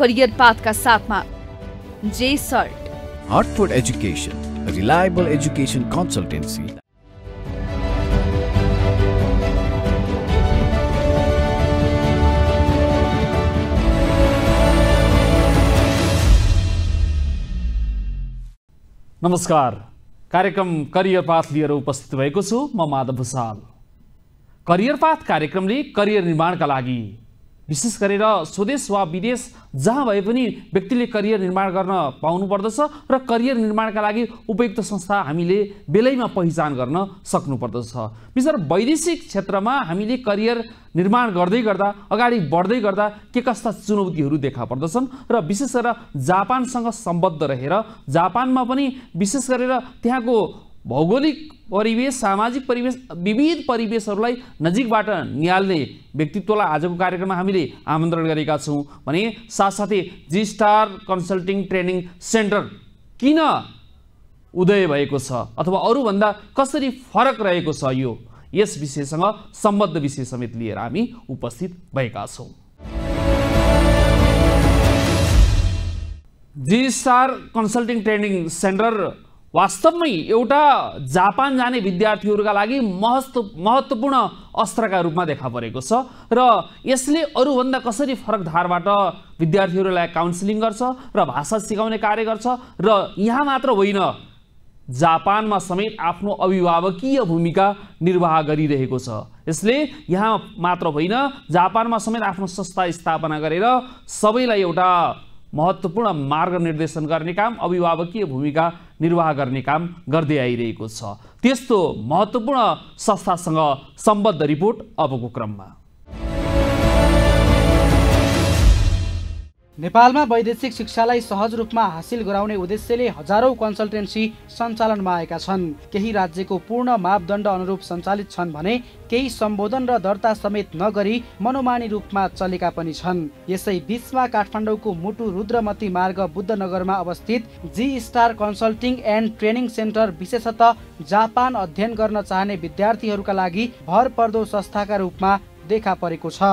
Career पाथका साथमा जे सर्ट Hartford education reliable reliable education consultancy. नमस्कार कार्यक्रम करियर पाथ लिएर उपस्थित भएको छु म माधव भूषाल करियर पाथ कार्यक्रमले करियर निर्माणका लागि विशेष गरेर स्वदेश वा विदेश जहाँ भए पनि व्यक्तिले करियर निर्माण गर्न पाउनु पर्दछ र करियर निर्माणका लागि उपयुक्त संस्था हामीले बेलैमा पहिचान गर्न सक्नुपर्दछ विशेष वैदेशिक क्षेत्रमा हामीले करियर निर्माण गर्दै गर्दा अगाडि बढ्दै गर्दा के कस्ता चुनौतीहरू देखा पर्दछन् र विशेष गरेर जापानसँग सम्बद्ध रहेर जापानमा पनि विशेष गरेर त्यहाँको भौगोलिक परिवेश सामाजिक परिवेश विविध परिवेशहरूलाई नजिकबाट निहाल्ने व्यक्तित्वलाई आजको कार्यक्रममा हामीले आमन्त्रण गरेका छौँ भने साथसाथै G star consulting training centre किन उदय भएको छ अथवा अरूभन्दा कसरी फरक रहेको छ यो यस विषयसँग सम्बद्ध विषय समेत लिएर हामी उपस्थित भएका छौँ G star consulting training centre वास्तवमै एउटा जापान जाने विद्यार्थीहरूका लागि महत्त्व महत्त्वपूर्ण अस्त्रका रूपमा देखा परेको छ र यसले अरूभन्दा कसरी फरक धारबाट विद्यार्थीहरूलाई काउन्सिलिङ गर्छ र भाषा सिकाउने कार्य गर्छ र यहाँ मात्र होइन जापानमा समेत आफ्नो अभिभावकीय भूमिका निर्वाह गरिरहेको छ यसले यहाँ मात्र होइन जापानमा समेत आफ्नो संस्था स्थापना गरेर सबैलाई एउटा महत्त्वपूर्ण मार्ग निर्देशन गर्ने काम अभिभावकीय भूमिका निर्वाह गर्ने काम गर्दै आइरहेको छ त्यस्तो महत्त्वपूर्ण संस्थासँग सम्बद्ध रिपोर्ट अबको क्रममा नेपालमा वैदेशिक शिक्षालाई सहज रूपमा हासिल गराउने उद्देश्यले हजारौँ कन्सल्टेन्सी सञ्चालनमा आएका छन् केही राज्यको पूर्ण मापदण्ड अनुरूप सञ्चालित छन् भने केही सम्बोधन र दर्ता समेत नगरी मनोमानी रूपमा चलेका पनि छन् यसै बिचमा काठमाडौँको मुटु रुद्रमती मार्ग बुद्धनगरमा अवस्थित G star consulting and training centre विशेषतः जापान अध्ययन गर्न चाहने विद्यार्थीहरूका लागि भर पर्दो संस्थाका रूपमा देखा परेको छ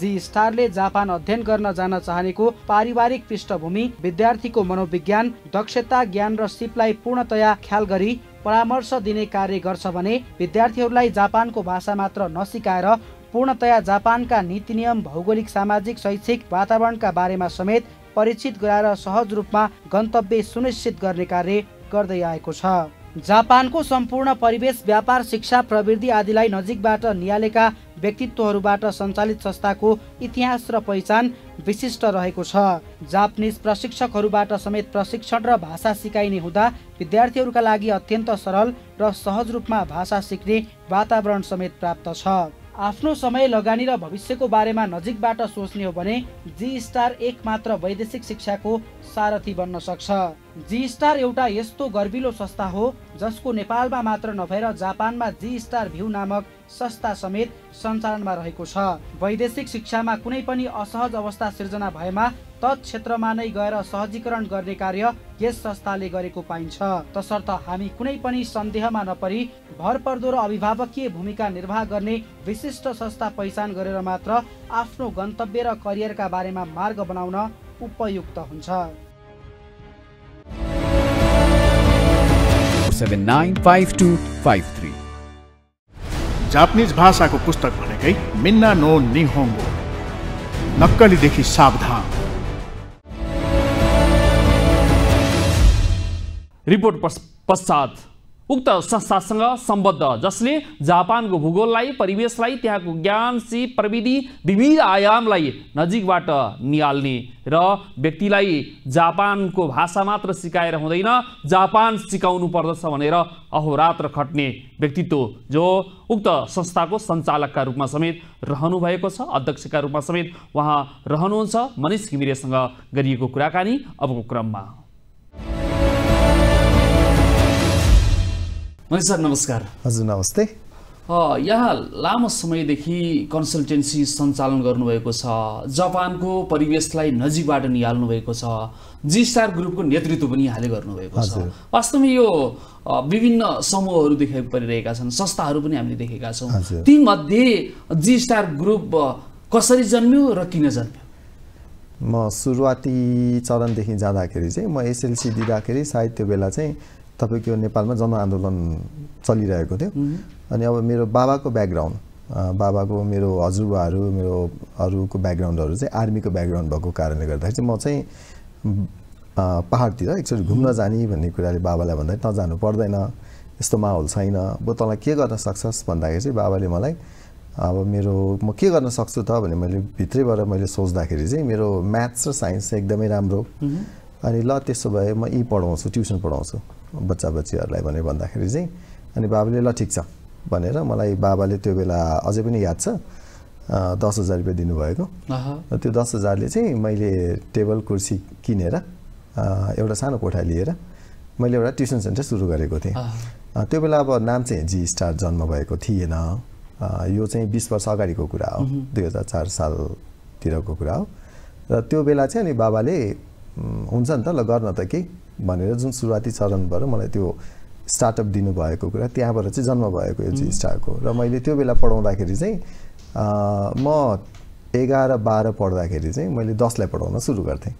जी स्टारले जापान अध्ययन गर्न जान चाहनेको पारिवारिक पृष्ठभूमि विद्यार्थीको मनोविज्ञान दक्षता ज्ञान र सिपलाई पूर्णतया ख्याल गरी परामर्श दिने कार्य गर्छ भने विद्यार्थीहरूलाई जापानको भाषा मात्र नसिकाएर पूर्णतया जापानका नीति नियम भौगोलिक सामाजिक शैक्षिक वातावरणका बारेमा समेत परिचित गराएर सहज रूपमा गन्तव्य सुनिश्चित गर्ने कार्य गर्दै आएको छ जापानको सम्पूर्ण परिवेश व्यापार शिक्षा प्रविधि आदिलाई नजिकबाट नियालेका व्यक्तित्वहरूबाट सञ्चालित संस्थाको इतिहास र पहिचान विशिष्ट रहेको छ जापानिज प्रशिक्षकहरूबाट समेत प्रशिक्षण र भाषा सिकाइने हुँदा विद्यार्थीहरूका लागि अत्यन्त सरल र सहज रूपमा भाषा सिक्ने वातावरण समेत प्राप्त छ आफ्नो समय लगानी र भविष्यको बारेमा नजिकबाट सोच्ने हो भने जी स्टार एक मात्र वैदेशिक शिक्षाको सारथी बन्न सक्छ जी स्टार एउटा यस्तो गर्विलो संस्था हो जसको नेपालमा मात्र नभएर जापानमा जी स्टार भ्यू नामक संस्था समेत सञ्चालनमा रहेको छ वैदेशिक शिक्षामा कुनै पनि असहज अवस्था सिर्जना भएमा क्षेत्रमा नै गएर सहजीकरण गर्ने कार्य यस संस्थाले गरेको पाइन्छ तसर्थ हामी कुनै पनि सन्देहमा नपरी भरपर्दो र अभिभावकीय भूमिका निर्वाह गर्ने विशिष्ट संस्था पहिचान गरेर मात्र आफ्नो गन्तव्य र करियरका बारेमा मार्ग बनाउन उपयुक्त हुन्छ seven nine five two five three. Japanese भाषा को पुस्तक मिन्ना नो नक्कली देखी सावधान रिपोर्ट पश्चात उक्त संस्थासँग सम्बद्ध जसले जापानको भूगोललाई परिवेशलाई त्यहाँको ज्ञान सिप प्रविधि विविध आयामलाई नजिकबाट निहाल्ने र व्यक्तिलाई जापानको भाषा मात्र सिकाएर हुँदैन जापान सिकाउनु पर्दछ भनेर अहोरात्र खट्ने व्यक्तित्व जो उक्त संस्थाको सञ्चालकका रूपमा समेत रहनुभएको छ अध्यक्षका रूपमा समेत उहाँ रहनुहुन्छ मनिष घिमिरेसँग गरिएको कुराकानी अबको क्रममा महेश सर नमस्कार हजुर नमस्ते यहाँ लामो समयदेखि कन्सल्टेन्सी सञ्चालन गर्नुभएको छ जापानको परिवेशलाई नजिकबाट निहाल्नु भएको छ जी स्टार ग्रुपको नेतृत्व पनि यहाँले गर्नुभएको छ वास्तवमा यो विभिन्न समूहहरू देखा परिरहेका छन् संस्थाहरू पनि हामीले देखेका छौँ तीमध्ये जी स्टार ग्रुप कसरी जन्म्यो र किन जन्म्यो म सुरुवाती चरणदेखि जाँदाखेरि चाहिँ म एसएलसी दिँदाखेरि सायद त्यो बेला चाहिँ तपाईँको नेपालमा जनआन्दोलन चलिरहेको थियो अनि अब मेरो बाबाको ब्याकग्राउन्ड बाबाको मेरो हजुरबाहरू मेरो अरूको ब्याकग्राउन्डहरू चाहिँ आर्मीको ब्याकग्राउन्ड भएको कारणले गर्दाखेरि चाहिँ म चाहिँ पाहाडतिर एकचोटि घुम्न जाने भन्ने कुराले बाबालाई भन्दा जानु पर्दैन यस्तो माहौल छैन अब तँलाई के गर्न सक्छस् भन्दाखेरि चाहिँ बाबाले मलाई अब मेरो म के गर्न सक्छु त भने मैले भित्रैबाट मैले सोच्दाखेरि चाहिँ मेरो म्याथ्स र साइन्स चाहिँ एकदमै राम्रो अनि ल त्यसो भए म यी पढाउँछु ट्युसन पढाउँछु बच्चा बच्चीहरूलाई भने भन्दाखेरि चाहिँ अनि बाबाले ल ठिक छ भनेर मलाई बाबाले त्यो बेला अझै पनि याद छ दस हजार रुपियाँ दिनुभएको त्यो दस हजारले चाहिँ मैले टेबल कुर्सी किनेर एउटा सानो कोठा लिएर मैले एउटा ट्युसन सेन्टर सुरु गरेको थिएँ त्यो बेला अब नाम चाहिँ जी स्टार जन्म भएको थिएन यो चाहिँ बिस वर्ष अगाडिको कुरा हो दुई हजार चार सालतिरको कुरा हो र त्यो बेला चाहिँ अनि बाबाले हुन्छ नि त ल गर्न त केही भनेर जुन सुरुवाती चरणबाट मलाई त्यो स्टार्टअप दिनुभएको कुरा त्यहाँबाट चाहिँ जन्म भएको यो जी स्टारको र मैले त्यो बेला पढाउँदाखेरि चाहिँ म एघार बाह्र पढ्दाखेरि चाहिँ मैले दसलाई पढाउन सुरु गर्थेँ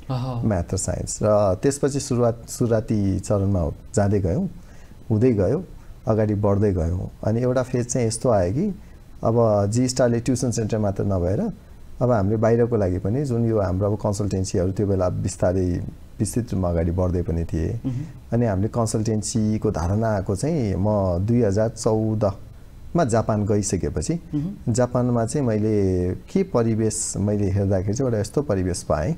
म्याथ र साइन्स र त्यसपछि सुरुवात सुरुवाती चरणमा जाँदै गयौँ हुँदै गयो अगाडि बढ्दै गयौँ अनि एउटा फेज चाहिँ यस्तो आयो कि अब जी स्टारले ट्युसन सेन्टर मात्र नभएर अब हामीले बाहिरको लागि पनि जुन यो हाम्रो अब कन्सल्टेन्सीहरू त्यो बेला बिस्तारै विस्तृत रूपमा अगाडि बढ्दै पनि थिएँ अनि हामीले कन्सल्टेन्सीको धारणाको चाहिँ म दुई हजार चौधमा जापान गइसकेपछि जापानमा चाहिँ मैले के परिवेश मैले हेर्दाखेरि चाहिँ एउटा यस्तो परिवेश पाएँ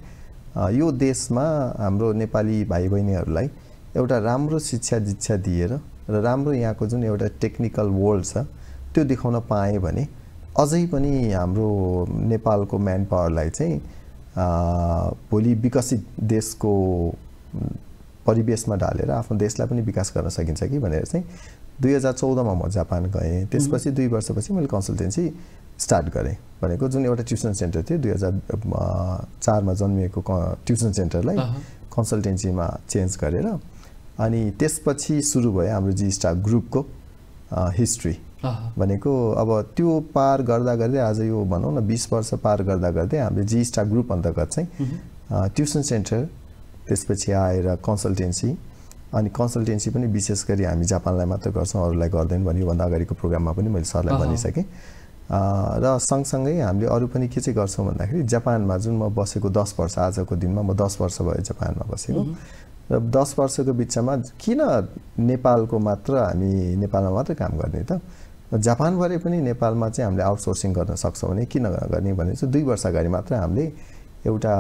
यो देशमा हाम्रो नेपाली भाइ बहिनीहरूलाई एउटा राम्रो शिक्षा दीक्षा दिएर र राम्रो यहाँको जुन एउटा टेक्निकल वर्ल्ड छ त्यो देखाउन पाएँ भने अझै पनि हाम्रो नेपालको म्यान पावरलाई चाहिँ भोलि विकसित देशको परिवेशमा ढालेर आफ्नो देशलाई पनि विकास गर्न सकिन्छ कि भनेर चाहिँ दुई हजार चौधमा म जापान गएँ त्यसपछि दुई वर्षपछि मैले कन्सल्टेन्सी स्टार्ट गरेँ भनेको जुन एउटा ट्युसन सेन्टर थियो दुई हजार चारमा जन्मिएको क ट्युसन सेन्टरलाई कन्सल्टेन्सीमा चेन्ज गरेर अनि त्यसपछि सुरु भयो हाम्रो जी स्टाफ ग्रुपको हिस्ट्री भनेको अब त्यो पार गर्दा गर्दै आज यो भनौँ न बिस वर्ष पार गर्दा गर्दै हामीले जी स्टार ग्रुप अन्तर्गत चाहिँ ट्युसन सेन्टर त्यसपछि आएर कन्सल्टेन्सी अनि कन्सल्टेन्सी पनि विशेष गरी हामी जापानलाई मात्र गर्छौँ अरूलाई गर्दैन भने योभन्दा अगाडिको प्रोग्राममा पनि मैले सरलाई भनिसकेँ र सँगसँगै हामीले अरू पनि के चाहिँ गर्छौँ भन्दाखेरि जापानमा जुन म बसेको दस वर्ष आजको दिनमा म दस वर्ष भयो जापानमा बसेको र दस वर्षको बिचमा किन नेपालको मात्र हामी नेपालमा मात्र काम गर्ने त जापानभरि पनि नेपालमा चाहिँ हामीले आउटसोर्सिङ गर्न सक्छौँ भने किन गर्ने भने चाहिँ दुई वर्ष अगाडि मात्र हामीले एउटा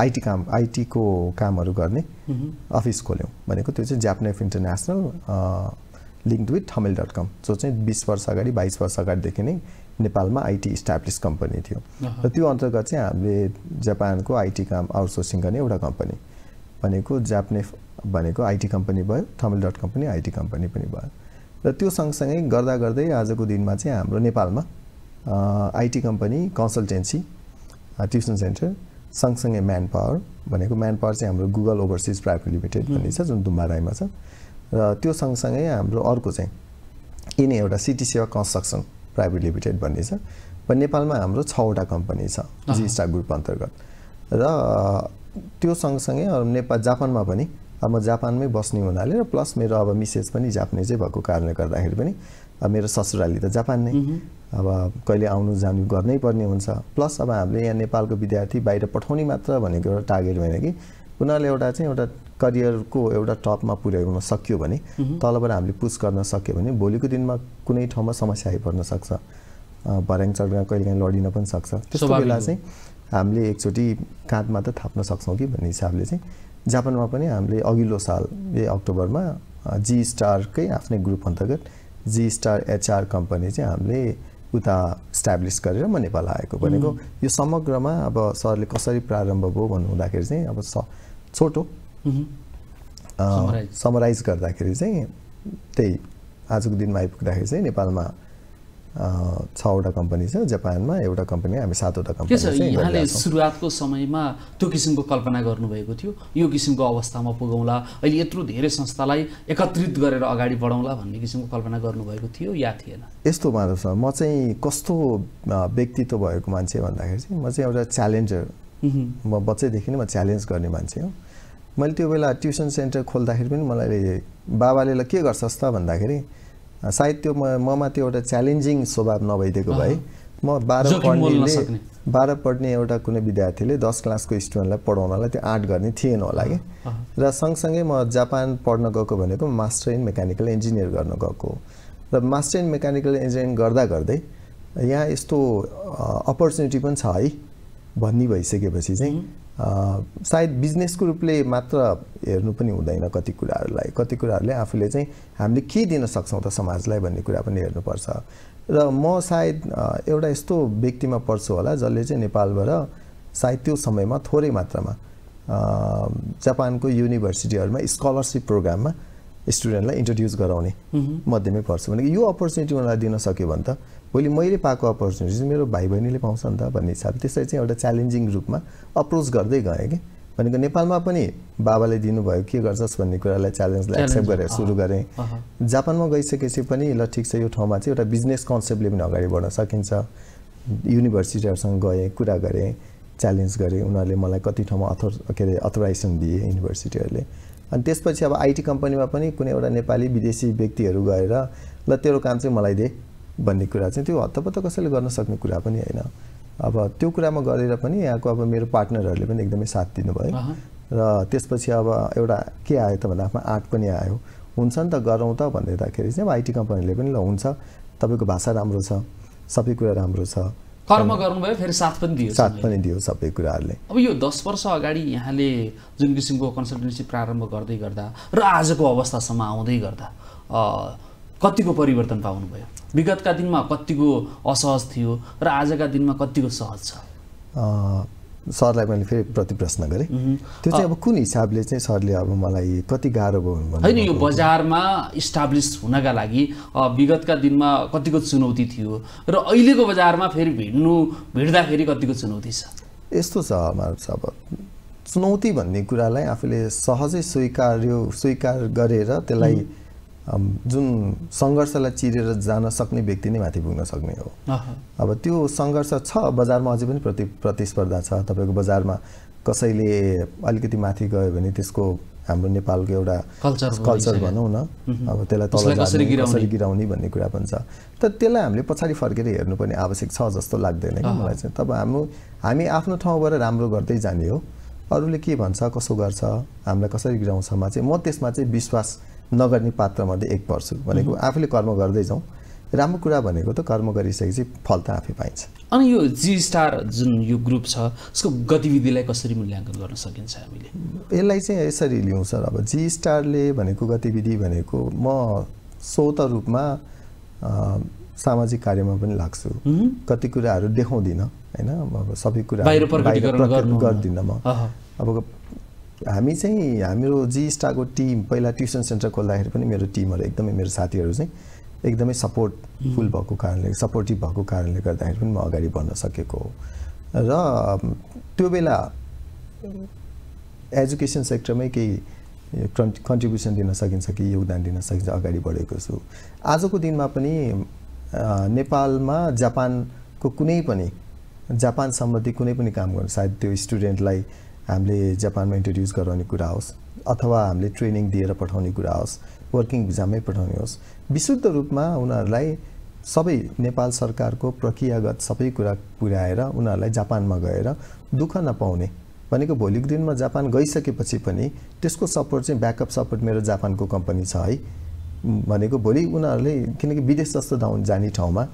आइटी काम आइटीको कामहरू गर्ने अफिस खोल्यौँ भनेको त्यो चाहिँ ज्यापनेफ international link with Thamel dot com जो चाहिँ बिस वर्ष अगाडि बाइस वर्ष अगाडिदेखि नै नेपालमा आइटी इस्टाब्लिस कम्पनी थियो र त्यो अन्तर्गत चाहिँ हामीले जापानको आइटी काम आउटसोर्सिङ गर्ने एउटा कम्पनी भनेको ज्यापनेफ भनेको आइटी कम्पनी भयो Thamel dot company IT company पनि भयो र त्यो सँगसँगै गर्दा गर्दै आजको दिनमा चाहिँ हाम्रो नेपालमा IT company consultancy tuition centre सँगसँगै म्यान पावर भनेको म्यान पावर चाहिँ हाम्रो गुगल ओभरसिज प्राइभेट लिमिटेड भन्ने छ जुन दुम्बा राईमा छ र त्यो सँगसँगै हाम्रो अर्को चाहिँ यिनै एउटा सिटी सेवा कन्स्ट्रक्सन प्राइभेट लिमिटेड भन्ने छ र नेपालमा हाम्रो छवटा कम्पनी छ जी स्टार ग्रुप अन्तर्गत र त्यो सँगसँगै नेपाल जापानमा पनि अब म जापानमै बस्ने हुनाले र प्लस मेरो अब मिसेज पनि जापानिजै भएको कारणले गर्दाखेरि पनि अब मेरो ससुराली त जापान नै अब कहिले आउनु जानु गर्नै पर्ने हुन्छ प्लस अब हामीले यहाँ नेपालको विद्यार्थी बाहिर पठाउने मात्र भनेको एउटा टार्गेट होइन कि उनीहरूले एउटा चाहिँ एउटा करियरको एउटा टपमा पुर्याउन सक्यो भने तलबाट हामीले पुस गर्न सक्यो भने भोलिको दिनमा कुनै ठाउँमा समस्या आइपर्न सक्छ भर्याङ चढ्न कहिले काहीँ लडिन पनि सक्छ त्यस्तो बेला चाहिँ हामीले एकचोटि काँधमा त थाप्न सक्छौँ कि भन्ने हिसाबले चाहिँ जापानमा पनि हामीले अघिल्लो साल यही अक्टोबरमा जी स्टारकै आफ्नै ग्रुप अन्तर्गत जी स्टार एचआर कम्पनी चाहिँ हामीले उता स्ट्याब्लिस गरेर म नेपाल आएको भनेको यो समग्रमा अब सरले कसरी प्रारम्भ भयो भन्नु हुँदाखेरि चाहिँ अब स छोटो समराइज गर्दाखेरि चाहिँ त्यही आजको दिनमा आइपुग्दाखेरि चाहिँ नेपालमा छवटा कम्पनी छ जापानमा एउटा कम्पनी हामी सातवटा कम्पनी यहाँले सुरुवातको समयमा त्यो किसिमको कल्पना गर्नुभएको थियो यो किसिमको अवस्थामा पुगौँला अहिले यत्रो धेरै संस्थालाई एकत्रित गरेर अगाडि बढाउँला भन्ने किसिमको कल्पना गर्नुभएको थियो या थिएन यस्तो माधव सर म चाहिँ कस्तो व्यक्तित्व भएको मान्छे भन्दाखेरि चाहिँ म चाहिँ एउटा च्यालेन्जर म बच्चैदेखि नै म च्यालेन्ज गर्ने मान्छे हो मैले त्यो बेला ट्युसन सेन्टर खोल्दाखेरि पनि मलाई बाबाले ल के गर्छस् त भन्दाखेरि सायद त्यो ममा त्यो एउटा च्यालेन्जिङ स्वभाव नभइदिएको भए म बाह्र पढ्ने बाह्र पढ्ने एउटा कुनै विद्यार्थीले दस क्लासको स्टुडेन्टलाई पढाउनलाई त्यो आर्ट गर्ने थिएन होला कि र सँगसँगै म जापान पढ्न गएको भनेको मास्टर इन मेकानिकल इन्जिनियर गर्न गएको र मास्टर इन मेकानिकल इन्जिनियरिङ गर्दा गर्दै यहाँ यस्तो अपर्च्युनिटी पनि छ है भन्ने भइसकेपछि चाहिँ सायद बिजनेसको रूपले मात्र हेर्नु पनि हुँदैन कति कुराहरूलाई कति कुराहरूले आफूले चाहिँ हामीले के दिन सक्छौँ त समाजलाई भन्ने कुरा पनि हेर्नुपर्छ र म सायद एउटा यस्तो व्यक्तिमा पर्छु होला जसले चाहिँ नेपालबाट सायद त्यो समयमा थोरै मात्रामा जापानको युनिभर्सिटीहरूमा स्कलरसिप प्रोग्राममा स्टुडेन्टलाई इन्ट्रोड्युस गराउने मध्येमै पर्छु भनेको यो अपर्च्युनिटी उनीहरूलाई दिन सक्यो भने त भोलि मैले पाएको अपर्च्युनिटी मेरो भाइ बहिनीले पाउँछ नि त भन्ने हिसाबले त्यसरी चाहिँ एउटा च्यालेन्जिङ रूपमा अप्रोच गर्दै गएँ कि भनेको नेपालमा पनि बाबाले दिनुभयो के गर्छस् भन्ने कुरालाई च्यालेन्जलाई एक्सेप्ट गरेर सुरु गरेँ जापानमा गइसकेपछि पनि ल ठिक छ यो ठाउँमा चाहिँ एउटा बिजनेस कन्सेप्टले पनि अगाडि बढ्न सकिन्छ युनिभर्सिटीहरूसँग गएँ कुरा गरेँ च्यालेन्ज गरेँ उनीहरूले मलाई कति ठाउँमा अथोर के अरे अथोराइजेसन दिए युनिभर्सिटीहरूले अनि त्यसपछि अब आइटी कम्पनीमा पनि कुनै एउटा नेपाली विदेशी व्यक्तिहरू गएर ल तेरो काम चाहिँ मलाई दे भन्ने कुरा चाहिँ त्यो हत्तपत्त कसैले गर्न सक्ने कुरा पनि होइन अब त्यो कुरामा गरेर पनि यहाँको अब मेरो पार्टनरहरूले पनि एकदमै साथ दिनुभयो र त्यसपछि अब एउटा के आयो त भन्दा आफ्नो आर्ट पनि आयो हुन्छ नि त गरौँ त भन्दाखेरि चाहिँ अब आइटी कम्पनीले पनि ल हुन्छ तपाईँको भाषा राम्रो छ सबै कुरा राम्रो छ कर्म गर्नुभयो फेरि साथ पनि दियो साथ पनि दियो सबै कुराहरूले अब यो दस वर्ष अगाडि यहाँले जुन किसिमको कन्सल्टेन्सी प्रारम्भ गर्दै गर्दा र आजको अवस्थासम्म आउँदै गर्दा कतिको परिवर्तन पाउनुभयो विगतका दिनमा कतिको असहज थियो र आजका दिनमा कतिको सहज छ सरलाई मैले फेरि प्रति प्रश्न गरेँ त्यो चाहिँ अब कुन हिसाबले चाहिँ सरले अब मलाई कति गाह्रो भयो होइन यो बजारमा इस्टाब्लिस हुनका लागि विगतका दिनमा कतिको चुनौती थियो र अहिलेको बजारमा फेरि भिड्नु भिड्दाखेरि कतिको चुनौती छ यस्तो छ अब चुनौती भन्ने कुरालाई आफूले सहजै स्वीकार्यो स्वीकार गरेर त्यसलाई जुन सङ्घर्षलाई चिरेर जान सक्ने व्यक्ति नै माथि पुग्न सक्ने हो अब त्यो सङ्घर्ष छ बजारमा अझै पनि प्रति प्रतिस्पर्धा छ तपाईँको बजारमा कसैले अलिकति माथि गयो भने त्यसको हाम्रो नेपालको एउटा कल्चर कल्चर भनौँ न अब त्यसलाई तल कसरी गिराउने भन्ने कुरा पनि छ तर त्यसलाई हामीले पछाडि फर्केर हेर्नु पनि आवश्यक छ जस्तो लाग्दैन कि मलाई चाहिँ तब हाम्रो हामी आफ्नो ठाउँबाट राम्रो गर्दै जाने हो अरूले के भन्छ कसो गर्छ हामीलाई कसरी गिराउँछमा चाहिँ म त्यसमा चाहिँ विश्वास नगर्ने पात्रमध्ये एक पर्छु भनेको आफूले कर्म गर्दै जाउँ राम्रो कुरा भनेको त कर्म गरिसकेपछि फल त आफै पाइन्छ अनि यो जी स्टार जुन यो ग्रुप छ यसको गतिविधिलाई कसरी मूल्याङ्कन गर्न सकिन्छ हामीले यसलाई चाहिँ यसरी लिउँ सर अब जी स्टारले भनेको गतिविधि भनेको म स्वत रूपमा सामाजिक कार्यमा पनि लाग्छु कति कुराहरू देखाउँदिनँ होइन अब सबै कुरा गर्दिनँ म अब हामी चाहिँ हाम्रो जी स्टाको टिम पहिला ट्युसन सेन्टर खोल्दाखेरि पनि मेरो टिमहरू एकदमै मेरो साथीहरू चाहिँ एकदमै सपोर्टफुल भएको कारणले सपोर्टिभ भएको कारणले गर्दाखेरि पनि म अगाडि बढ्न सकेको हो र त्यो बेला एजुकेसन सेक्टरमै केही कन्ट्रिब्युसन दिन सकिन्छ कि योगदान दिन सकिन्छ अगाडि बढेको छु आजको दिनमा पनि नेपालमा जापानको कुनै पनि जापान सम्बन्धी कुनै पनि काम गर्नु सायद त्यो स्टुडेन्टलाई हामीले जापानमा इन्ट्रोड्युस गराउने कुरा होस् अथवा हामीले ट्रेनिङ दिएर पठाउने कुरा होस् वर्किङ भिजामै पठाउने होस् विशुद्ध रूपमा उनीहरूलाई सबै नेपाल सरकारको प्रक्रियागत सबै कुरा पुर्याएर उनीहरूलाई जापानमा गएर दुःख नपाउने भनेको भोलिको दिनमा जापान गइसकेपछि पनि त्यसको सपोर्ट चाहिँ ब्याकअप सपोर्ट मेरो जापानको कम्पनी छ है भनेको भोलि उनीहरूले किनकि विदेश जस्तो धाउँ जाने ठाउँमा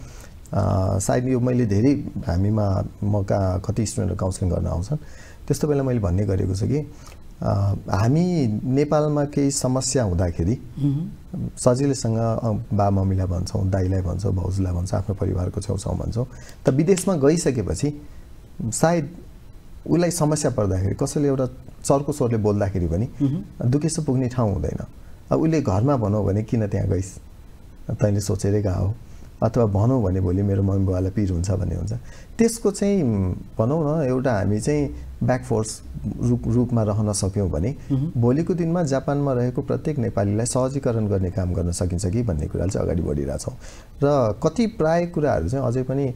सायद यो मैले धेरै हामीमा म कति स्टुडेन्टहरू काउन्सिलिङ गर्न आउँछन् त्यस्तो बेला मैले भन्ने गरेको छु कि हामी नेपालमा केही समस्या हुँदाखेरि सजिलैसँग बा मम्मीलाई भन्छौँ दाईलाई भन्छौँ भाउजूलाई भन्छौँ आफ्नो परिवारको छेउछाउ भन्छौँ त विदेशमा गइसकेपछि सायद उसलाई समस्या पर्दाखेरि कसैले एउटा चर्को स्वरले बोल्दाखेरि पनि दुखेसो पुग्ने ठाउँ हुँदैन अब उसले घरमा भनौँ भने किन त्यहाँ गइस् तैँले सोचेरै गएको अथवा भनौँ भने भोलि मेरो मम्मी बुवालाई पिर हुन्छ भन्ने हुन्छ त्यसको चाहिँ भनौँ न एउटा हामी चाहिँ ब्याकफोर्स रूप रूपमा रहन सक्यौँ भने भोलिको दिनमा जापानमा रहेको प्रत्येक नेपालीलाई सहजीकरण गर्ने काम गर्न सकिन्छ कि भन्ने कुरा चाहिँ अगाडि बढिरहेछौँ र कति प्राय कुराहरू चाहिँ अझै पनि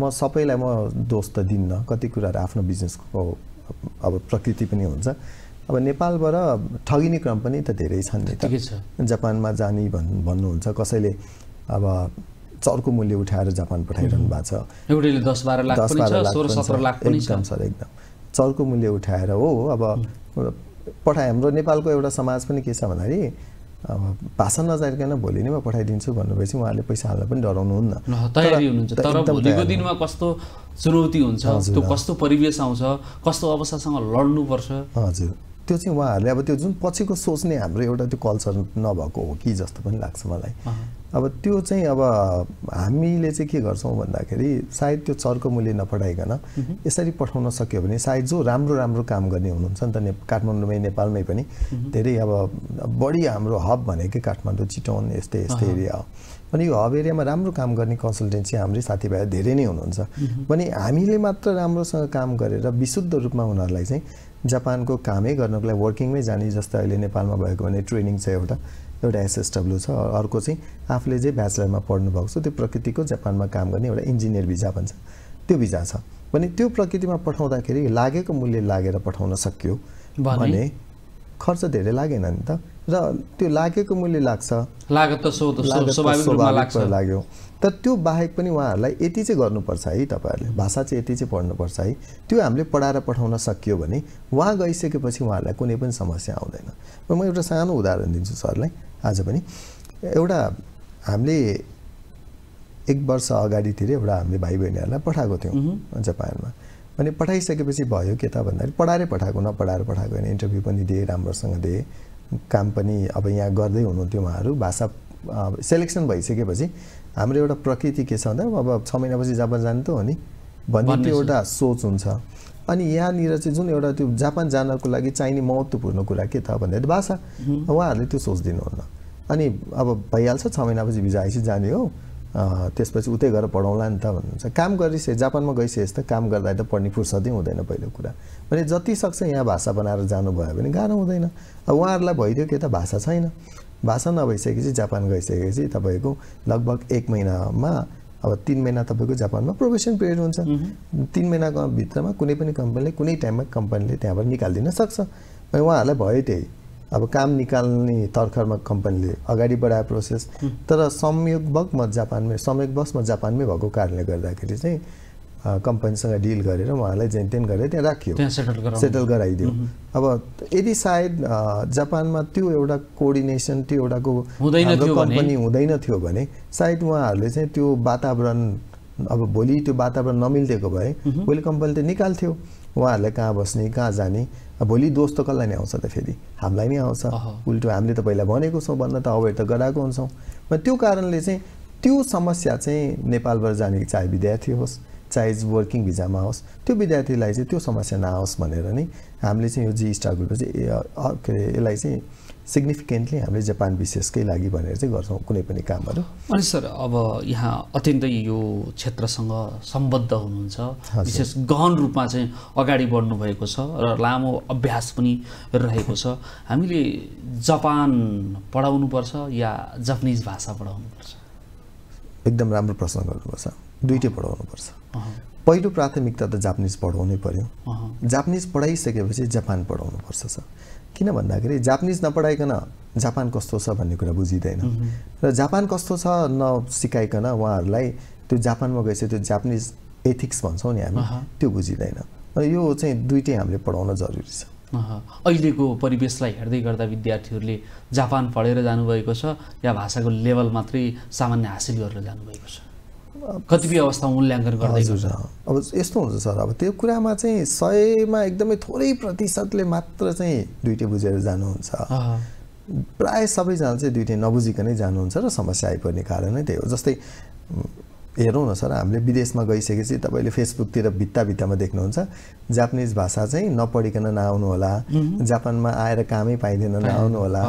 म सबैलाई म दोष त दिन्न कति कुराहरू आफ्नो बिजनेसको अब प्रकृति पनि हुन्छ अब नेपालबाट ठगिने क्रम पनि त धेरै छन् नि त जापानमा जाने भन् भन्नुहुन्छ कसैले अब चर्को मूल्य उठाएर जापान पठाइरहनु भएको छ दस बाह्र लाख दस लाख एकदम सर एकदम चर्को मूल्य उठाएर हो अब पठाए हाम्रो नेपालको एउटा समाज पनि के छ भन्दाखेरि अब भाषा नजानिकन भोलि नै म पठाइदिन्छु भन्नुभएपछि उहाँले पैसा हाल्न पनि डराउनुहुन्न तयारी हुनुहुन्छ तर भोलिको दिनमा कस्तो चुनौती हुन्छ त्यो कस्तो परिवेश आउँछ कस्तो अवस्थासँग लड्नुपर्छ हजुर त्यो चाहिँ उहाँहरूले अब त्यो जुन पछिको सोच्ने हाम्रो एउटा त्यो कल्चर नभएको हो कि जस्तो पनि लाग्छ मलाई अब त्यो चाहिँ अब हामीले चाहिँ के गर्छौँ भन्दाखेरि सायद त्यो चर्को मूल्य नपठाइकन यसरी पठाउन सक्यो भने सायद जो राम्रो राम्रो काम गर्ने हुनुहुन्छ नि त ने काठमाडौँमै नेपालमै पनि धेरै अब बढी हाम्रो हब भनेकै काठमाडौँ चिटौन यस्तै यस्तै एरिया हो अनि यो हब एरियामा राम्रो काम गर्ने कन्सल्टेन्सी हाम्रै साथीभाइ धेरै नै हुनुहुन्छ भने हामीले मात्र राम्रोसँग काम गरेर विशुद्ध रूपमा उनीहरूलाई चाहिँ जापानको कामै गर्नको लागि वर्किङमै जाने जस्तो अहिले नेपालमा भएको भने ट्रेनिङ छ एउटा एउटा एसएसडब्लु छ अर्को चाहिँ आफूले चाहिँ ब्याचलरमा भएको छ त्यो प्रकृतिको जापानमा काम गर्ने एउटा इन्जिनियर भिजा भन्छ त्यो भिजा छ भने त्यो प्रकृतिमा पठाउँदाखेरि लागेको मूल्य लागेर पठाउन सक्यो भने खर्च धेरै लागेन नि त र त्यो लागेको मूल्य लाग्छ लाग्यो तर त्यो बाहेक पनि उहाँहरूलाई यति चाहिँ गर्नुपर्छ है तपाईँहरूले भाषा चाहिँ यति चाहिँ पढ्नुपर्छ है त्यो हामीले पढाएर पठाउन सकियो भने उहाँ गइसकेपछि उहाँहरूलाई कुनै पनि समस्या आउँदैन र म एउटा सानो उदाहरण दिन्छु सरलाई आज पनि एउटा हामीले एक वर्ष अगाडितिर एउटा हामीले भाइ बहिनीहरूलाई पठाएको थियौँ जापानमा अनि पठाइसकेपछि भयो के त भन्दाखेरि पढाएरै पठाएको नपढाएर पठाएको होइन इन्टरभ्यू पनि दिएँ राम्रोसँग दिएँ काम पनि अब यहाँ गर्दै हुनुहुन्थ्यो उहाँहरू भाषा सेलेक्सन भइसकेपछि हाम्रो एउटा प्रकृति के छ भन्दा अब छ महिनापछि जापान जानु त हो नि भन्ने त्यो एउटा सोच हुन्छ अनि यहाँनिर चाहिँ जुन एउटा त्यो जापान जानको लागि चाहिने महत्त्वपूर्ण कुरा के त भन्दाखेरि भाषा उहाँहरूले त्यो सोच दिनुहुन्न अनि अब भइहाल्छ छ महिनापछि भिजा आएपछि जाने हो त्यसपछि उतै गएर पढाउँला नि त भन्नुहुन्छ काम गरिसके जापानमा गइसकेपछि त काम गर्दा त पढ्ने फुर्सदै हुँदैन पहिलो कुरा भने जति सक्छ यहाँ भाषा बनाएर जानुभयो भने गाह्रो हुँदैन अब उहाँहरूलाई भइदियो त्यो त भाषा छैन भाषा नभइसकेपछि जापान गइसकेपछि तपाईँको लगभग एक महिनामा अब तिन महिना तपाईँको जापानमा प्रोभेसन पिरियड हुन्छ तिन महिनाको भित्रमा कुनै पनि कम्पनीले कुनै टाइममा कम्पनीले त्यहाँबाट निकालिदिन सक्छ उहाँहरूलाई भयो त्यही अब काम निकाल्ने तर्खरमा कम्पनीले अगाडि बढायो प्रोसेस तर संयोगवक म जापानमै संयोगवश म जापानमै भएको कारणले गर्दाखेरि चाहिँ कम्पनीसँग डिल गरेर उहाँलाई जेनटेन गरेर त्यहाँ राखियो सेटल गराइदियो अब यदि सायद जापानमा त्यो एउटा कोअर्डिनेसन त्यो एउटाको कम्पनी हुँदैन थियो भने सायद उहाँहरूले चाहिँ त्यो वातावरण अब भोलि त्यो वातावरण नमिलिदिएको भए भोलि कम्पनीले निकाल्थ्यो उहाँहरूलाई कहाँ बस्ने कहाँ जाने भोलि दोष त कसलाई नै आउँछ त फेरि हामीलाई नै आउँछ उल्टो हामीले त पहिला भनेको छौँ भन्न त अवेर त गराएको हुन्छौँ र त्यो कारणले चाहिँ त्यो समस्या चाहिँ नेपालबाट जाने चाहे विद्यार्थी होस् चाहे वर्किङ भिजामा होस् त्यो विद्यार्थीलाई चाहिँ त्यो समस्या नआओस् भनेर नै हामीले चाहिँ यो जी स्टार ग्रुपले चाहिँ के अरे यसलाई चाहिँ सिग्निफिकेन्टली हामीले जापान विशेषकै लागि भनेर चाहिँ गर्छौँ कुनै पनि कामहरू अनि सर अब यहाँ अत्यन्तै यो क्षेत्रसँग सम्बद्ध हुनुहुन्छ विशेष गहन रूपमा चाहिँ अगाडि बढ्नुभएको छ र लामो अभ्यास पनि रहेको छ हामीले जापान पढाउनुपर्छ या जापानिज भाषा पढाउनुपर्छ एकदम राम्रो प्रश्न गर्नुपर्छ दुइटै पढाउनुपर्छ पहिलो प्राथमिकता त जापानिज पढाउनै पर्यो जापानिज पढाइसकेपछि जापान पढाउनुपर्छ सर किन भन्दाखेरि जापानिज नपढाइकन जापान कस्तो छ भन्ने कुरा बुझिँदैन र जापान कस्तो छ नसिकाइकन उहाँहरूलाई त्यो जापानमा गएपछि त्यो जापानिज एथिक्स भन्छौँ नि हामी त्यो बुझिँदैन र यो चाहिँ दुइटै हामीले पढाउन जरुरी छ अहिलेको परिवेशलाई हेर्दै गर्दा विद्यार्थीहरूले जापान पढेर जानुभएको छ या भाषाको लेभल मात्रै सामान्य हासिल गरेर जानुभएको छ कतिपय अवस्था मूल्याङ्कन गर्दै अब यस्तो हुन्छ सर अब त्यो कुरामा चाहिँ सयमा एकदमै थोरै प्रतिशतले मात्र चाहिँ दुइटै बुझेर जानुहुन्छ प्रायः सबैजना चाहिँ दुइटै नबुझिकनै जानुहुन्छ र समस्या आइपर्ने कारण नै त्यही हो जस्तै हेरौँ न सर हामीले विदेशमा गइसकेपछि तपाईँले फेसबुकतिर भित्ता भित्तामा देख्नुहुन्छ जापानिज भाषा चाहिँ नपढिकन नआउनु होला जापानमा आएर कामै पाइँदैन नआउनु होला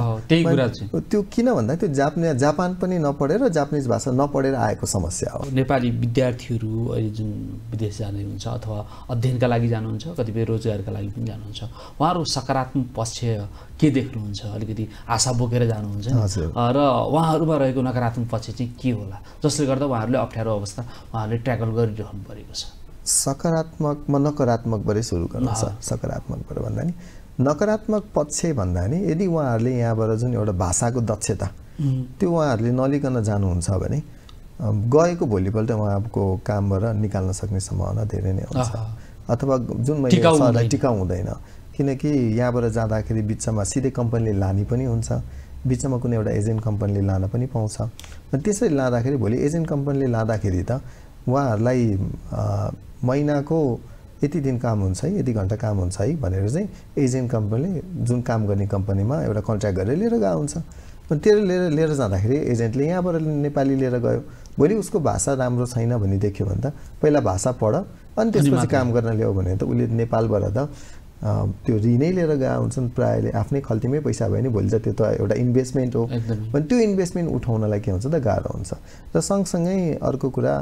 त्यो किन भन्दा त्यो जापान जापान पनि नपढेर जापानिज भाषा नपढेर आएको समस्या हो नेपाली विद्यार्थीहरू अहिले जुन विदेश जाने हुन्छ अथवा अध्ययनका लागि जानुहुन्छ कतिपय रोजगारका लागि पनि जानुहुन्छ उहाँहरू सकारात्मक पक्ष के देख्नुहुन्छ अलिकति आशा बोकेर जानुहुन्छ र उहाँहरूमा रहेको नकारात्मक पक्ष चाहिँ के होला जसले गर्दा उहाँहरूले अप्ठ्यारो अवस्था उहाँहरूले ट्याकल गरिरहनु परेको छ सकारात्मकमा नकारात्मकबाटै सुरु गर्नु छ सकारात्मकबाट भन्दा नि नकारात्मक पक्ष भन्दा नि यदि उहाँहरूले यहाँबाट जुन एउटा भाषाको दक्षता त्यो उहाँहरूले नलिकन जानुहुन्छ भने गएको भोलिपल्ट उहाँको कामबाट निकाल्न सक्ने सम्भावना धेरै नै हुन्छ अथवा जुन मैले टिकाउ हुँदैन किनकि यहाँबाट जाँदाखेरि बिचमा सिधै कम्पनीले लाने पनि हुन्छ बिचमा कुनै एउटा एजेन्ट कम्पनीले लान पनि पाउँछ त्यसरी लाँदाखेरि भोलि एजेन्ट कम्पनीले लाँदाखेरि त उहाँहरूलाई महिनाको यति दिन काम हुन्छ है यति घन्टा काम हुन्छ है भनेर चाहिँ एजेन्ट कम्पनीले जुन काम गर्ने कम्पनीमा एउटा कन्ट्र्याक्ट गरेर लिएर गएको हुन्छ अनि त्यो लिएर लिएर जाँदाखेरि एजेन्टले यहाँबाट नेपाली लिएर गयो भोलि उसको भाषा राम्रो छैन भन्ने देख्यो भने त पहिला भाषा पढ अनि त्यसपछि काम गर्न ल्यायो भने त उसले नेपालबाट त त्यो ऋणै लिएर गएको हुन्छन् प्रायले आफ्नै खल्तीमै पैसा भयो भने भोलि त त्यो त एउटा इन्भेस्टमेन्ट हो अनि त्यो इन्भेस्टमेन्ट उठाउनलाई के हुन्छ त गाह्रो हुन्छ र सँगसँगै अर्को कुरा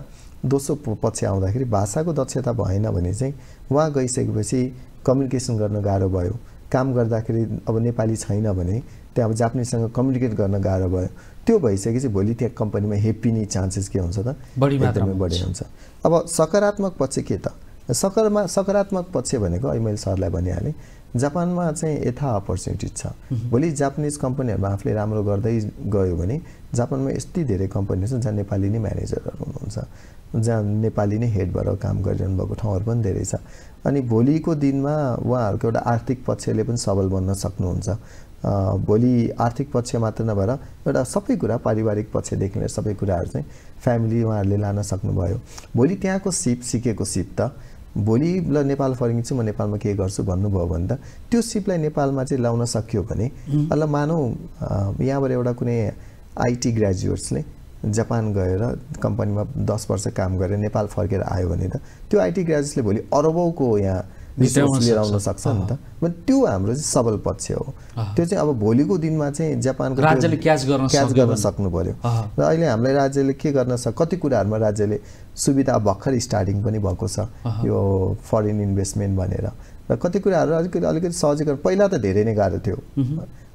दोस्रो पक्ष आउँदाखेरि भाषाको दक्षता भएन भने चाहिँ उहाँ गइसकेपछि कम्युनिकेसन गर्न गाह्रो भयो काम गर्दाखेरि अब नेपाली छैन भने त्यहाँ अब जापानिजसँग कम्युनिकेट गर्न गाह्रो भयो त्यो भइसकेपछि भोलि त्यहाँ कम्पनीमा हेप्पिने चान्सेस के हुन्छ त बढी मात्रामा बढी हुन्छ अब सकारात्मक पक्ष के त सकारमा सकारात्मक पक्ष भनेको अहिले मैले सरलाई भनिहालेँ जापानमा चाहिँ यथा अपर्च्युनिटिज छ भोलि जापानिज कम्पनीहरूमा आफूले राम्रो गर्दै गयो भने जापानमा यति धेरै कम्पनीहरू छन् जहाँ नेपाली नै म्यानेजरहरू हुनुहुन्छ जहाँ नेपाली नै हेड भएर काम गरिरहनु भएको ठाउँहरू पनि धेरै छ अनि भोलिको दिनमा उहाँहरूको एउटा आर्थिक पक्षले पनि सबल बन्न सक्नुहुन्छ भोलि आर्थिक पक्ष मात्र नभएर एउटा सबै कुरा पारिवारिक पक्षदेखि लिएर सबै कुराहरू चाहिँ फ्यामिली उहाँहरूले लान सक्नुभयो भोलि त्यहाँको सिप सिकेको सिप त भोलि ल नेपाल फर्किन्छु म नेपालमा के गर्छु भन्नुभयो भने त त्यो सिपलाई नेपालमा चाहिँ लाउन सकियो भने ल मानौ यहाँबाट एउटा कुनै आइटी ग्रेजुएट्सले जापान गएर कम्पनीमा दस वर्ष काम गरेर नेपाल फर्केर आयो भने त त्यो आइटी ग्रेजुएट्सले भोलि अरबौँको यहाँ रिसोर्स लिएर आउन सक्छ नि त त्यो हाम्रो चाहिँ सबल पक्ष हो त्यो चाहिँ अब भोलिको दिनमा चाहिँ जापानको राज्यले क्याच गर्न क्याच गर्न सक्नु पर्यो र अहिले हामीलाई राज्यले के गर्न सक्छ कति कुराहरूमा राज्यले सुविधा भर्खर स्टार्टिङ पनि भएको छ यो फरेन इन्भेस्टमेन्ट भनेर र कति कुराहरू अलिकति अलिकति सहजीकरण पहिला त धेरै नै गाह्रो थियो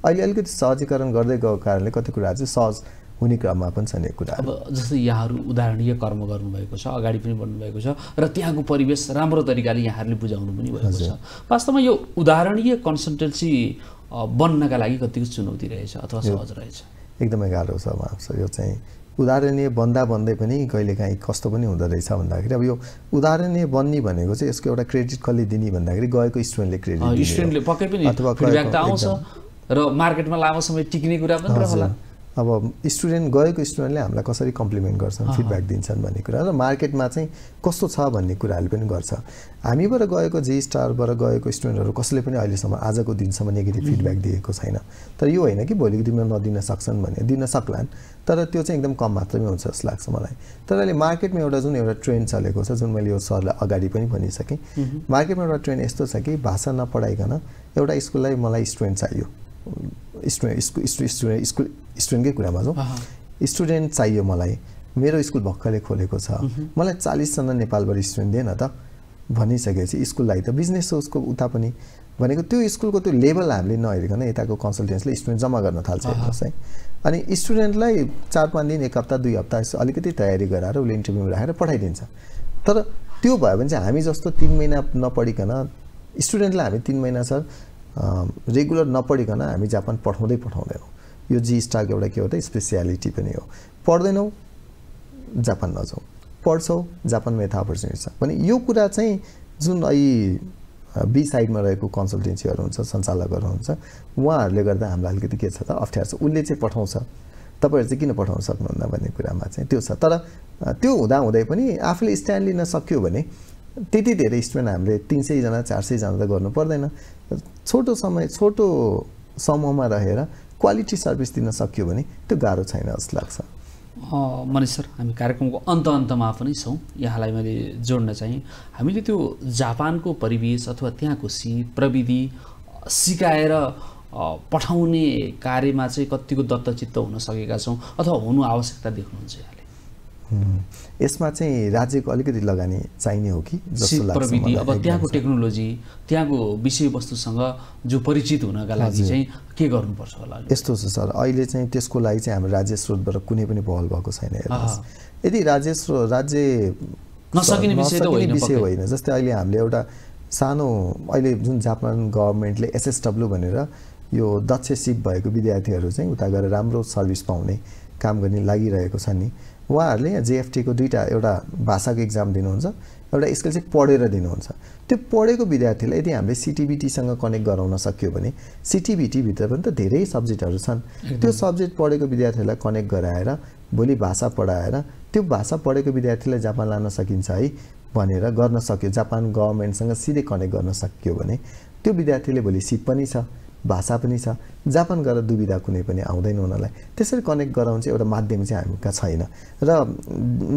अहिले अलिकति सहजीकरण गर्दै गएको कारणले कति कुराहरू चाहिँ सहज हुने क्रममा पनि छन् यो कुरा अब जस्तै यहाँहरू उदाहरणीय कर्म गर्नुभएको छ अगाडि पनि भएको छ र त्यहाँको परिवेश राम्रो तरिकाले यहाँहरूले बुझाउनु पनि भएको छ वास्तवमा यो उदाहरणीय कन्सल्टेन्सी बन्नका लागि कतिको चुनौती रहेछ अथवा सहज रहेछ एकदमै गाह्रो छ उहाँहरू यो चाहिँ उदाहरणीय बन्दा बन्दै पनि कहिलेकाहीँ कस्तो पनि हुँदो रहेछ भन्दाखेरि अब यो उदाहरणीय बन्ने भनेको चाहिँ यसको एउटा क्रेडिट कसले दिने भन्दाखेरि गएको स्टुडेन्टले क्रेडिट स्टुडेन्टले पक्कै पनि अथवा र मार्केटमा लामो समय टिक्ने कुरा पनि अब स्टुडेन्ट गएको स्टुडेन्टले हामीलाई कसरी कम्प्लिमेन्ट गर्छन् फिडब्याक दिन्छन् भन्ने कुरा र मार्केटमा चाहिँ कस्तो छ भन्ने कुराहरू पनि गर्छ हामीबाट गएको जे स्टारबाट गएको स्टुडेन्टहरू कसैले पनि अहिलेसम्म आजको दिनसम्म नेगेटिभ फिडब्याक दिएको छैन तर यो होइन कि भोलिको दिनमा नदिन सक्छन् भने दिन सक्लान् तर त्यो चाहिँ एकदम कम मात्रामै हुन्छ जस्तो लाग्छ मलाई तर अहिले मार्केटमा एउटा जुन एउटा ट्रेन्ड चलेको छ जुन मैले यो सरलाई अगाडि पनि भनिसकेँ मार्केटमा एउटा ट्रेन्ड यस्तो छ कि भाषा नपढाइकन एउटा स्कुललाई मलाई स्टुडेन्ट चाहियो स्टुडेन्ट स्टुडेन्ट स्कुल स्टुडेन्टकै कुरामा जाउँ स्टुडेन्ट चाहियो मलाई मेरो स्कुल भर्खरै खोलेको छ मलाई चालिसजना नेपालबाट स्टुडेन्ट दिएन त भनिसकेपछि स्कुललाई त बिजनेस हो उसको उता पनि भनेको त्यो स्कुलको त्यो लेभल हामीले नहेरिकन यताको कन्सल्टेन्सले स्टुडेन्ट जम्मा गर्न थाल्छ है अनि स्टुडेन्टलाई चार पाँच दिन एक हप्ता दुई हप्ता अलिकति तयारी गराएर उसले इन्टरभ्यू राखेर पठाइदिन्छ तर त्यो भयो भने चाहिँ हामी जस्तो तिन महिना नपढिकन स्टुडेन्टलाई हामी तिन महिना सर रेगुलर नपढिकन हामी जापान पठाउँदै पठाउँदैनौँ यो जी स्टाक एउटा के हो त स्पेसियालिटी पनि हो पढ्दैनौँ जापान नजाउँ पढ्छौँ जापानमा यता अपर्च्युनिटी छ भने यो कुरा चाहिँ जुन अहिले बी साइडमा रहेको कन्सल्टेन्सीहरू हुन्छ सञ्चालकहरू हुन्छ उहाँहरूले गर्दा हामीलाई अलिकति के छ त अप्ठ्यारो छ उसले चाहिँ पठाउँछ तपाईँहरू चाहिँ किन पठाउन सक्नुहुन्न भन्ने कुरामा चाहिँ त्यो छ तर त्यो हुँदाहुँदै पनि आफूले स्ट्यान्ड लिन सक्यो भने त्यति धेरै स्टुडेन्ट हामीले तिन सयजना चार सयजना त गर्नु पर्दैन छोटो समय छोटो समूहमा रहेर क्वालिटी सर्भिस दिन सक्यो भने त्यो गाह्रो छैन जस्तो लाग्छ मनिष सर हामी कार्यक्रमको अन्त अन्तमा पनि छौँ यहाँलाई मैले जोड्न चाहिँ हामीले त्यो जापानको परिवेश अथवा त्यहाँको सी प्रविधि सिकाएर पठाउने कार्यमा चाहिँ कतिको दत्तचित्त हुन सकेका छौँ अथवा हुनु आवश्यकता देख्नुहुन्छ यसमा चाहिँ राज्यको अलिकति लगानी चाहिने हो कि जस्तो लाग्छ प्रविधि अब त्यहाँको टेक्नोलोजी त्यहाँको विषयवस्तुसँग जो परिचित हुनका लागि चाहिँ के गर्नुपर्छ होला यस्तो छ सर अहिले चाहिँ त्यसको लागि चाहिँ हाम्रो राज्य स्रोतबाट कुनै पनि पहल भएको छैन यदि राज्य स्रोत राज्य नसकिने विषय होइन जस्तै अहिले हामीले एउटा सानो अहिले जुन जापान गभर्मेन्टले एसएसडब्लु भनेर यो दक्ष सिप भएको विद्यार्थीहरू चाहिँ उता गएर राम्रो सर्भिस पाउने काम गर्ने लागिरहेको छ नि उहाँहरूले यहाँ जेएफटीको दुईवटा एउटा भाषाको इक्जाम दिनुहुन्छ एउटा स्किल चाहिँ पढेर दिनुहुन्छ त्यो पढेको विद्यार्थीलाई यदि हामीले सिटिबिटीसँग कनेक्ट गराउन सक्यो भने सिटिबिटीभित्र पनि त धेरै सब्जेक्टहरू छन् त्यो सब्जेक्ट पढेको विद्यार्थीहरूलाई कनेक्ट गराएर भोलि भाषा पढाएर त्यो भाषा पढेको विद्यार्थीलाई जापान लान सकिन्छ है भनेर गर्न सक्यो जापान गभर्मेन्टसँग सिधै कनेक्ट गर्न सकियो भने त्यो विद्यार्थीले भोलि सिप पनि छ भाषा पनि छ जापान गएर दुविधा कुनै पनि आउँदैन उनीहरूलाई त्यसरी कनेक्ट गराउनु चाहिँ एउटा माध्यम चाहिँ हामी कहाँ छैन र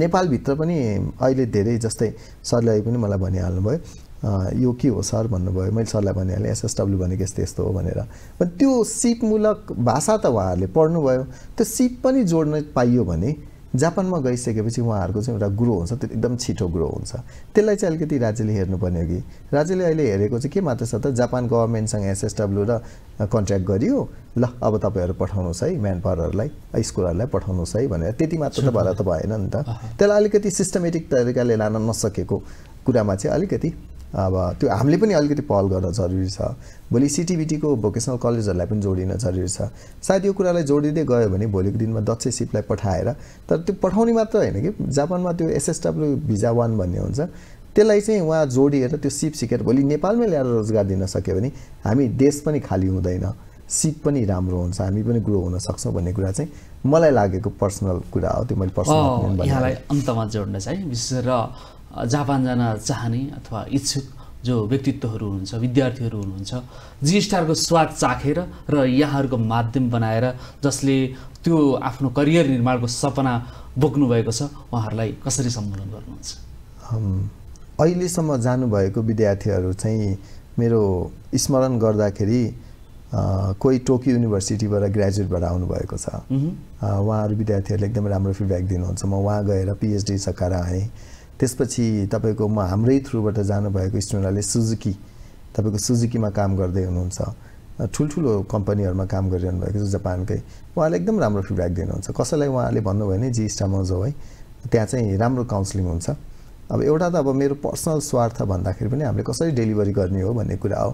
नेपालभित्र पनि अहिले धेरै जस्तै सरले पनि मलाई भनिहाल्नुभयो यो के हो सर भन्नुभयो मैले सरलाई भनिहालेँ एसएसडब्ल्यू भनेको यस्तो यस्तो हो भनेर त्यो सिपमूलक भाषा त उहाँहरूले पढ्नुभयो त्यो सिप पनि जोड्न पाइयो भने जापानमा गइसकेपछि उहाँहरूको चाहिँ एउटा ग्रो हुन्छ त्यो एकदम छिटो ग्रो हुन्छ त्यसलाई चाहिँ अलिकति राज्यले हेर्नुपर्ने हो कि राज्यले अहिले हेरेको चाहिँ के मात्र छ त जापान गभर्मेन्टसँग एसएसडब्ल्यु र कन्ट्र्याक्ट गरियो ल अब तपाईँहरू पठाउनुहोस् है म्यान पावरहरूलाई स्कुलहरूलाई पठाउनुहोस् है भनेर त्यति मात्र त भएर त भएन नि त त्यसलाई अलिकति सिस्टमेटिक तरिकाले लान नसकेको कुरामा चाहिँ अलिकति अब त्यो हामीले पनि अलिकति पहल गर्न जरुरी छ भोलि सिटिबिटीको भोकेसनल कलेजहरूलाई पनि जोडिन जरुरी छ सायद यो कुरालाई जोडिँदै गयो भने भोलिको दिनमा दक्ष सिपलाई पठाएर तर त्यो पठाउने मात्र होइन कि जापानमा त्यो एसएसडब्ल्यु भिजा वान भन्ने हुन्छ त्यसलाई चाहिँ उहाँ जोडिएर त्यो सिप सिकेर भोलि नेपालमै ल्याएर रोजगार दिन सक्यो भने हामी देश पनि खाली हुँदैन सिप पनि राम्रो हुन्छ हामी पनि ग्रो हुन सक्छौँ भन्ने कुरा चाहिँ मलाई लागेको पर्सनल कुरा हो त्यो मैले पर्सनल यहाँलाई अन्तमा जोड्न चाहिँ विशेष र जापान जान चाहने अथवा इच्छुक जो व्यक्तित्वहरू हुनुहुन्छ विद्यार्थीहरू हुनुहुन्छ स्टारको स्वाद चाखेर र यहाँहरूको माध्यम बनाएर जसले त्यो आफ्नो करियर निर्माणको सपना बोक्नुभएको छ उहाँहरूलाई कसरी सम्बोधन गर्नुहुन्छ अहिलेसम्म जानुभएको विद्यार्थीहरू चाहिँ मेरो स्मरण गर्दाखेरि कोही टोकियो युनिभर्सिटीबाट ग्रेजुएटबाट आउनुभएको छ उहाँहरू विद्यार्थीहरूले एकदमै राम्रो फिडब्याक दिनुहुन्छ म उहाँ गएर पिएचडी सकाएर आएँ त्यसपछि तपाईँको म हाम्रै थ्रुबाट जानुभएको स्टुडेन्टहरूले सुजुकी तपाईँको सुजुकीमा काम गर्दै हुनुहुन्छ ठुल्ठुलो कम्पनीहरूमा काम गरिरहनु भएको छ जापानकै उहाँले एकदम राम्रो फिडब्याक दिनुहुन्छ कसैलाई उहाँले भन्नुभयो भने जी हो है त्यहाँ चाहिँ राम्रो काउन्सिलिङ हुन्छ अब एउटा त अब मेरो पर्सनल स्वार्थ भन्दाखेरि पनि हामीले कसरी डेलिभरी गर्ने हो भन्ने कुरा हो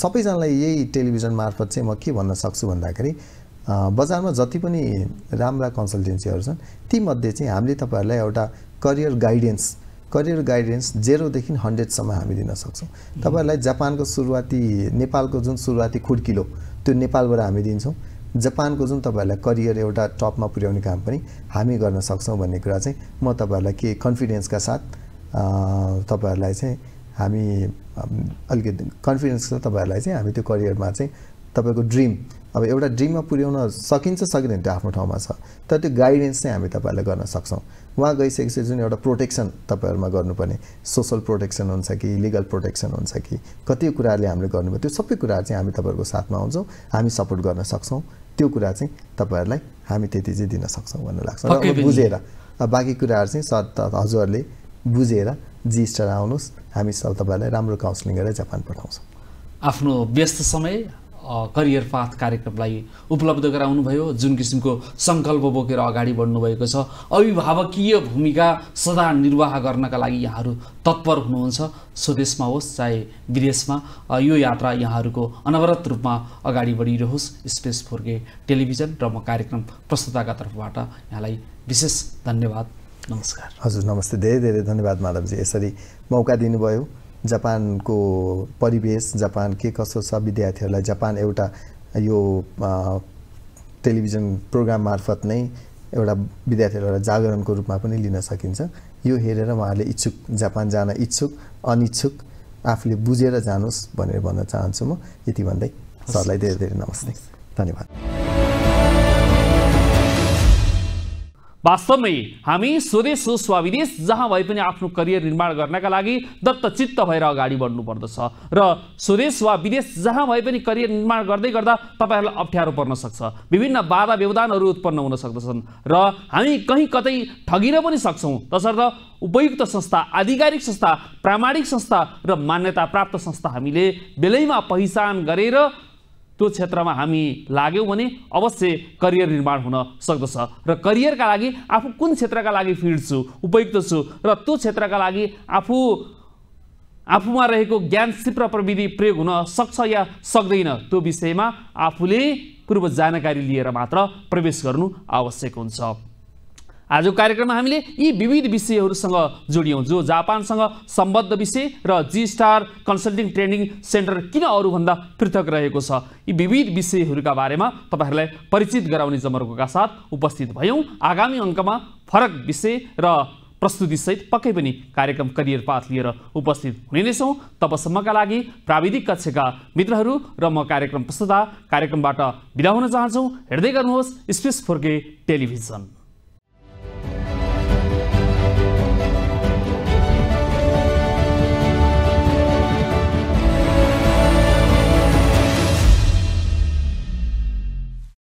सबैजनालाई यही टेलिभिजन मार्फत चाहिँ म के भन्न सक्छु भन्दाखेरि बजारमा जति पनि राम्रा कन्सल्टेन्सीहरू छन् तीमध्ये चाहिँ हामीले तपाईँहरूलाई एउटा करियर गाइडेन्स करियर गाइडेन्स जेरोदेखि हन्ड्रेडसम्म हामी दिन सक्छौँ तपाईँहरूलाई जापानको सुरुवाती नेपालको जुन सुरुवाती खुड्किलो त्यो नेपालबाट हामी दिन्छौँ जापानको जुन तपाईँहरूलाई करियर एउटा टपमा पुर्याउने काम पनि हामी गर्न सक्छौँ भन्ने कुरा चाहिँ म तपाईँहरूलाई के कन्फिडेन्सका साथ तपाईँहरूलाई चाहिँ हामी अलिकति कन्फिडेन्स तपाईँहरूलाई चाहिँ हामी त्यो करियरमा चाहिँ तपाईँको ड्रिम अब एउटा ड्रिममा पुर्याउन सकिन्छ सकिँदैन त्यो आफ्नो ठाउँमा छ तर त्यो गाइडेन्स चाहिँ हामी तपाईँहरूलाई गर्न सक्छौँ उहाँ गइसकेपछि जुन एउटा प्रोटेक्सन तपाईँहरूमा गर्नुपर्ने सोसल प्रोटेक्सन हुन्छ कि लिगल प्रोटेक्सन हुन्छ कि कति कुराहरूले हामीले गर्नुभयो त्यो सबै कुराहरू चाहिँ हामी तपाईँहरूको साथमा आउँछौँ हामी सपोर्ट गर्न सक्छौँ त्यो कुरा चाहिँ तपाईँहरूलाई हामी त्यति चाहिँ दिन सक्छौँ भन्ने लाग्छ बुझेर बाँकी कुराहरू चाहिँ सर हजुरहरूले बुझेर जिस्टर आउनुहोस् हामी सब तपाईँहरूलाई राम्रो काउन्सिलिङ गरेर जापान पठाउँछौँ आफ्नो व्यस्त समय करियर पाथ कार्यक्रमलाई उपलब्ध गराउनुभयो जुन किसिमको सङ्कल्प बोकेर अगाडि बढ्नुभएको छ अभिभावकीय भूमिका सदा निर्वाह गर्नका लागि यहाँहरू तत्पर हुनुहुन्छ स्वदेशमा होस् चाहे विदेशमा यो यात्रा यहाँहरूको अनवरत रूपमा अगाडि बढिरहोस् स्पेस फोर्के टेलिभिजन र म कार्यक्रम प्रस्तुताका तर्फबाट यहाँलाई विशेष धन्यवाद नमस्कार हजुर नमस्ते धेरै धेरै धन्यवाद माधवजी यसरी मौका दिनुभयो जापानको परिवेश जापान के कसो छ विद्यार्थीहरूलाई जापान एउटा यो टेलिभिजन प्रोग्राम मार्फत नै एउटा विद्यार्थीहरूलाई जागरणको रूपमा पनि लिन सकिन्छ यो हेरेर उहाँहरूले इच्छुक जापान जान इच्छुक अनिच्छुक आफूले बुझेर जानुहोस् भनेर भन्न चाहन्छु म यति भन्दै सरलाई धेरै धेरै नमस्ते धन्यवाद वास्तवमै हामी स्वदेश होस् वा विदेश जहाँ भए पनि आफ्नो करियर निर्माण गर्नका लागि दत्तचित्त भएर अगाडि बढ्नु पर्दछ र स्वदेश वा विदेश जहाँ भए पनि करियर निर्माण गर्दै गर्दा तपाईँहरूलाई अप्ठ्यारो पर्न सक्छ विभिन्न बाधा व्यवधानहरू उत्पन्न हुन सक्दछन् र हामी कहीँ कतै ठगिन पनि सक्छौँ तसर्थ उपयुक्त संस्था आधिकारिक संस्था प्रामाणिक संस्था र मान्यता प्राप्त संस्था हामीले बेलैमा पहिचान गरेर त्यो क्षेत्रमा हामी लाग्यौँ भने अवश्य करियर निर्माण हुन सक्दछ र करियरका लागि आफू कुन क्षेत्रका लागि फिट छु उपयुक्त छु र त्यो क्षेत्रका लागि आफू आफूमा रहेको ज्ञान सिप र प्रविधि प्रयोग हुन सक्छ या सक्दैन त्यो विषयमा आफूले पूर्व जानकारी लिएर मात्र प्रवेश गर्नु आवश्यक हुन्छ आजको कार्यक्रममा हामीले यी विविध विषयहरूसँग जोडियौँ जो जापानसँग सम्बद्ध विषय र G star consulting training centre किन अरूभन्दा पृथक रहेको छ यी विविध विषयहरूका बारेमा तपाईँहरूलाई परिचित गराउने जमर्कोका साथ उपस्थित भयौँ आगामी अङ्कमा फरक विषय र प्रस्तुतिसहित पक्कै पनि कार्यक्रम करियर पाथ लिएर उपस्थित हुने नै छौँ तबसम्मका लागि प्राविधिक कक्षका मित्रहरू र म कार्यक्रम प्रस्तुता कार्यक्रमबाट बिदा हुन चाहन्छौँ हेर्दै गर्नुहोस् स्पेस फोर के टेलिभिजन